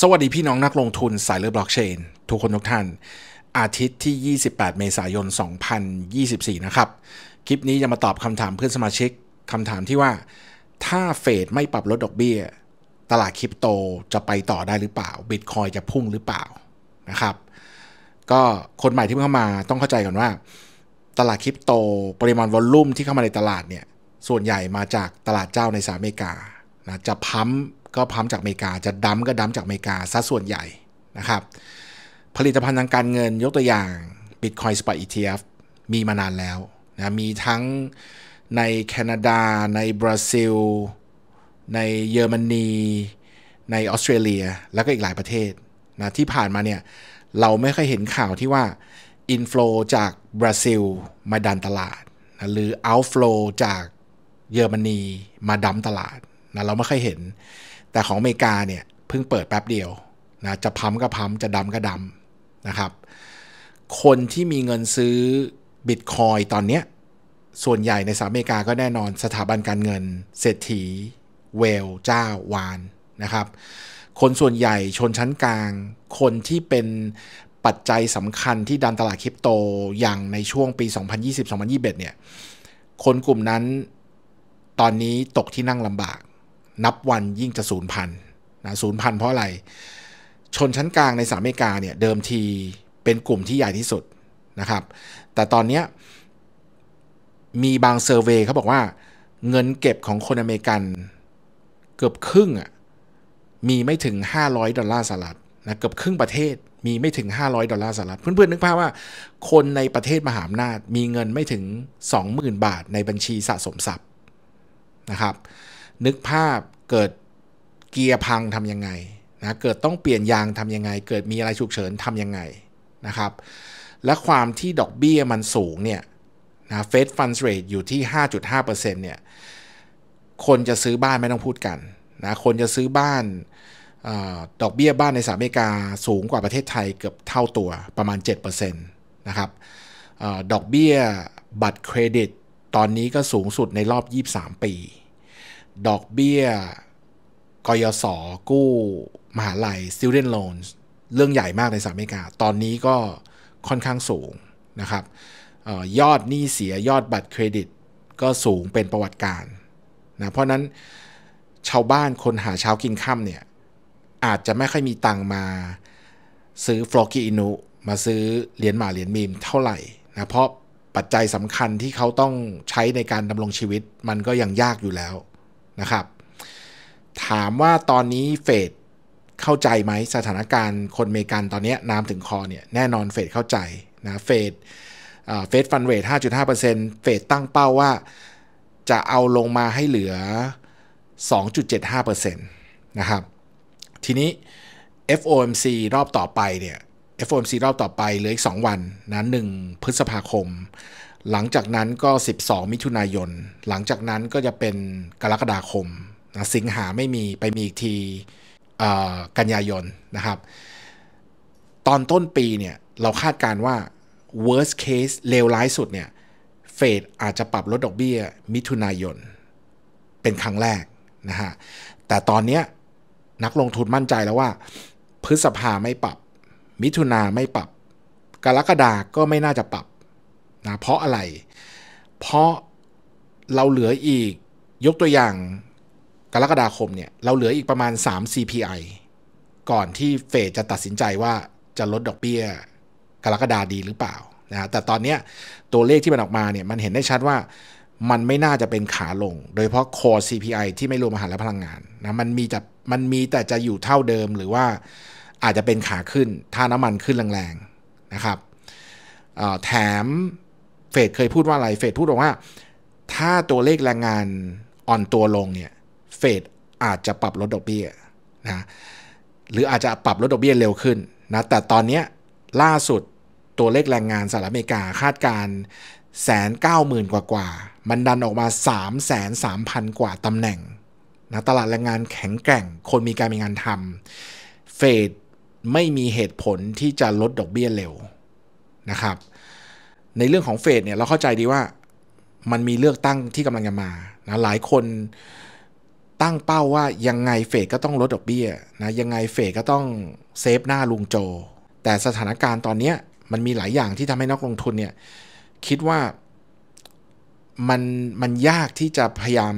สวัสดี พี่น้องนักลงทุนสายเลือบล็อกเชนทุกคนทุกท่าน อาทิตย์ที่ 28 เมษายน 2024 นะครับ คลิปนี้จะมาตอบคำถามเพื่อนสมาชิกคำถามที่ว่าถ้าเฟดไม่ปรับลดดอกเบี้ยตลาดคริปโตจะไปต่อได้หรือเปล่าบิตคอยจะพุ่งหรือเปล่า นะครับ ก็คนใหม่ที่เพิ่เข้ามาต้องเข้าใจก่อนว่า ตลาดคริปโตปริมาณวอลลุ่มที่เข้ามาในตลาดเนี่ยส่วนใหญ่มาจากตลาดเจ้าในสหรัฐอเมริกานะจะพัมก็พัมจากอเมริกา จะดัมก็ดัมจากอเมริกาซะส่วนใหญ่นะครับ ผลิตภัณฑ์ทางการเงินยกตัวอย่าง Bitcoin Spot ETF มีมานานแล้วนะมีทั้งในแคนาดาในบราซิล ในเยอรมนี ในออสเตรเลียแล้วก็อีกหลายประเทศนะที่ผ่านมาเนี่ย เราไม่เคยเห็นข่าวที่ว่าอินฟลูจากบราซิลมาดันตลาดนะหรือเอาฟลูจากเยอรมนีมาดัมตลาดนะเราไม่เคยเห็นแต่ของอเมริกาเนี่ย เพิ่งเปิดแป๊บเดียวนะจะพัมก็พัมจะดำก็ดำนะครับคนที่มีเงินซื้อบิตคอยตอนเนี้ยส่วนใหญ่ในสหรัฐอเมริกาก็แน่นอนสถาบันการเงิน เศรษฐีเวลเจ้าวานนะครับคนส่วนใหญ่ชนชั้นกลาง คนที่เป็นปัจจัยสำคัญที่ดันตลาดคริปโตอย่างในช่วงปี 2020-2021เนี่ยคนกลุ่มนั้นตอนนี้ตกที่นั่งลำบากนับวันยิ่งจะศูนย์พันนะศูนย์พันเพราะอะไรชนชั้นกลางในสหรัฐอเมริกาเนี่ย เดิมทีเป็นกลุ่มที่ใหญ่ที่สุดนะครับ แต่ตอนนี้มีบางเซอร์เวย์เขาบอกว่าเงินเก็บของคนอเมริกันเกือบครึ่งอ่ะมีไม่ถึง500ดอลลาร์สหรัฐนะเกือบครึ่งประเทศมีไม่ถึง500ดอลลาร์สหรัฐเพื่อนๆนึกภาพว่าคนในประเทศมหาอำนาจมีเงินไม่ถึง 20,000 บาทในบัญชีสะสมทรัพย์นะครับนึกภาพเกิดเกียร์พังทำยังไงนะเกิดต้องเปลี่ยนยางทำยังไง เกิดมีอะไรฉุกเฉินทำยังไงนะครับและความที่ดอกเบี้ยมันสูงเนี่ยนะเฟดฟันสเรทอยู่ที่ 5.5%เนี่ยคนจะซื้อบ้านไม่ต้องพูดกันนะคนจะซื้อบ้านอดอกเบี้ยบ้านในสหรัฐอเมริกา สูงกว่าประเทศไทยเกือบเท่าตัวประมาณ7%นะครับอดอกเบี้ยบัตรเครดิต ตอนนี้ก็สูงสุดในรอบ 23 ปีดอกเบี้ยกยศกู้ มหาลัย student loans เรื่องใหญ่มากในสหรัฐอเมริกา ตอนนี้ก็ค่อนข้างสูงนะครับ ยอดหนี้เสียยอดบัตรเครดิต ก็สูงเป็นประวัติการนะเพราะนั้นชาวบ้านคนหาเช้ากินค่ำเนี่ย อาจจะไม่ค่อยมีตังมาซื้อฟลอกิอินุ มาซื้อเหรียญหมาเหรียญมีม เท่าไหร่นะเพราะปัจจัยสำคัญที่เขาต้องใช้ในการดำรงชีวิตมันก็ยังยากอยู่แล้วนะครับถามว่าตอนนี้เฟดเข้าใจไหมสถานการณ์คนเมกันตอนนี้น้ำถึงคอเนี่ยแน่นอนเฟดเข้าใจนะเฟดเฟดฟันเรท5.5%เฟดตั้งเป้าว่าจะเอาลงมาให้เหลือ 2.75%นะครับทีนี้ FOMC รอบต่อไปเนี่ย FOMC รอบต่อไปเหลืออีก 2 วันนะ1พฤษภาคมหลังจากนั้นก็ 12 มิถุนายน หลังจากนั้นก็จะเป็นกรกฎาคมนะสิงหาไม่มีไปมีอีกทีกันยายนนะครับตอนต้นปีเนี่ยเราคาดการว่า worst case เลวร้ายสุดเนี่ยเฟดอาจจะปรับลดดอกเบี้ยมิถุนายนเป็นครั้งแรกนะฮะแต่ตอนนี้นักลงทุนมั่นใจแล้วว่าพฤษภาไม่ปรับ มิถุนาไม่ปรับ กรกฎาก็ไม่น่าจะปรับนะเพราะอะไร เพราะเราเหลืออีกยกตัวอย่างกรกฎาคมเนี่ยเราเหลืออีกประมาณ 3 CPI ก่อนที่เฟดจะตัดสินใจว่าจะลดดอกเบี้ยกรกฎาดีหรือเปล่านะแต่ตอนนี้ตัวเลขที่มันออกมาเนี่ยมันเห็นได้ชัดว่ามันไม่น่าจะเป็นขาลง โดยเพราะ core CPI ที่ไม่รวมอาหารและพลังงานนะมันมีแต่มันมีแต่จะอยู่เท่าเดิมหรือว่าอาจจะเป็นขาขึ้น ถ้าน้ำมันขึ้นแรงๆนะครับแถมเฟดเคยพูดว่าอะไร เฟดพูดบอกว่า ถ้าตัวเลขแรงงานอ่อนตัวลงเนี่ย เฟดอาจจะปรับลดดอกเบี้ยนะหรืออาจจะปรับลดดอกเบี้ยเร็วขึ้นนะแต่ตอนนี้ล่าสุดตัวเลขแรงงานสหรัฐอเมริกาคาดการแสนเก้าหมื่นกว่ามันดันออกมา3ามแสนสามพันกว่าตำแหน่งนะตลาดแรงงานแข็งแกร่งคนมีการมีงานทำเฟดไม่มีเหตุผลที่จะลดดอกเบี้ยเร็วนะครับในเรื่องของเฟดเนี่ยเราเข้าใจดีว่ามันมีเลือกตั้งที่กำลังจะมานะหลายคนตั้งเป้าว่ายังไงเฟดก็ต้องลดดอกเบี้ยนะยังไงเฟดก็ต้องเซฟหน้าลุงโจ แต่สถานการณ์ตอนนี้มันมีหลายอย่างที่ทำให้นักลงทุนเนี่ย คิดว่ามันมันยากที่จะพยายาม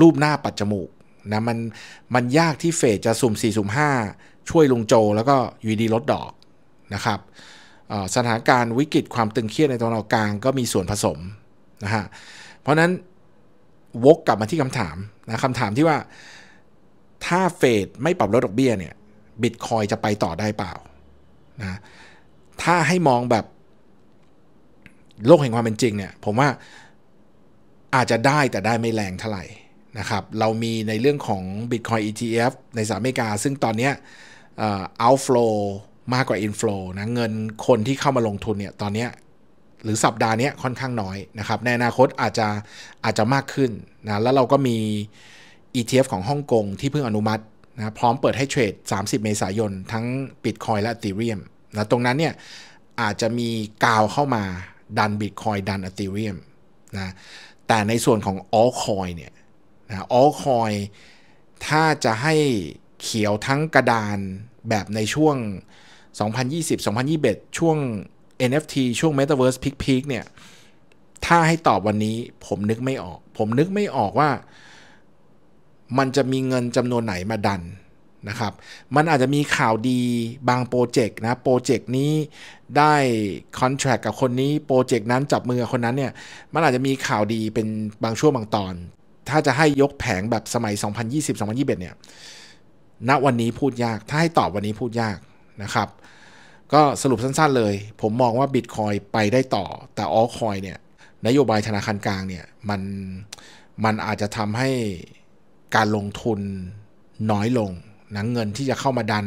รูปหน้าปัดจมูกนะมันมันยากที่เฟดจะสุ่ม4สุ่มห้าช่วยลุงโจ แล้วก็อยู่ดี ลดดอกนะครับสถานการณ์วิกฤตความตึงเครียดในตะวันออกกลางก็มีส่วนผสมนะฮะ เพราะนั้น วกกลับมาที่คำถามนะคำถามที่ว่าถ้าเฟดไม่ปรับลดดอกเบี้ยเนี่ยบิตคอยจะไปต่อได้เปล่านะถ้าให้มองแบบโลกแห่งความเป็นจริงเนี่ยผมว่าอาจจะได้แต่ได้ไม่แรงเท่าไหร่นะครับเรามีในเรื่องของ Bitcoin ETF ในสหรัฐอเมริกาซึ่งตอนนี้ outflow มากกว่า inflow นะเงินคนที่เข้ามาลงทุนเนี่ยตอนนี้หรือสัปดาห์นี้ค่อนข้างน้อยนะครับในอนาคตอาจจะอาจจะมากขึ้นนะแล้วเราก็มี ETF ของฮ่องกงที่เพิ่งอนุมัตินะพร้อมเปิดให้เทรด30 เมษายนทั้ง Bitcoin และ Ethereum นะตรงนั้นเนี่ยอาจจะมีกาวเข้ามาดัน Bitcoin ดัน Ethereum นะแต่ในส่วนของ a l l c o i n เนี่ยนะ a l l c o i n ถ้าจะให้เขียวทั้งกระดานแบบในช่วง2020 2021 ช่วง NFT ช่วง Metaverse Peak Peak เนี่ย ถ้าให้ตอบวันนี้ผมนึกไม่ออก ผมนึกไม่ออกว่า มันจะมีเงินจำนวนไหนมาดันนะครับ มันอาจจะมีข่าวดีบางโปรเจกต์นะ โปรเจกต์นี้ได้คอนแทรคกับคนนี้ โปรเจกต์นั้นจับมือกับคนนั้นเนี่ย มันอาจจะมีข่าวดีเป็นบางช่วงบางตอน ถ้าจะให้ยกแผงแบบสมัย 2020 2021เนี่ย ณ วันนี้พูดยาก ถ้าให้ตอบวันนี้พูดยากนะครับก็สรุปสั้นๆเลย ผมมองว่าบิตคอยไปได้ต่อ แต่ออคอยเนี่ยนโยบายธนาคารกลางเนี่ยมันมันอาจจะทำให้การลงทุนน้อยลงนะเงินที่จะเข้ามาดัน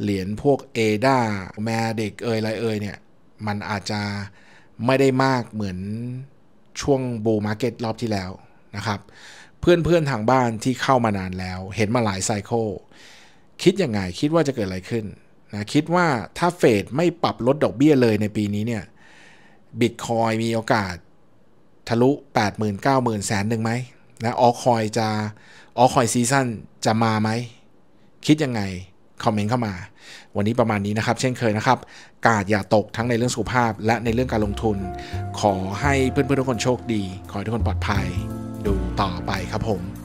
เหรียญพวก a อดาแมเด็กเอยอะไรเอยเนี่ย มันอาจจะไม่ได้มากเหมือนช่วงบูมาร์เก็ตรอบที่แล้วนะครับเพื่อน ๆ ทางบ้านที่เข้ามานานแล้ว เห็นมาหลายไซเคิลคิดยังไงคิดว่าจะเกิดอะไรขึ้นนะคิดว่าถ้าเฟดไม่ปรับลดดอกเบี้ยเลยในปีนี้เนี่ยบิตคอยมีโอกาสทะลุ 8 0 0 0 0 9 0 0 0 แสนหนึ่งไหมนะออคอยจะออคอยซีซั่นจะมาไหม คิดยังไง คอมเมนต์เข้ามา วันนี้ประมาณนี้นะครับ เช่นเคยนะครับ กาดอย่าตกทั้งในเรื่องสุขภาพ และในเรื่องการลงทุน ขอให้เพื่อนๆทุกคนโชคดี ขอให้ทุกคนปลอดภัยดูต่อไปครับผม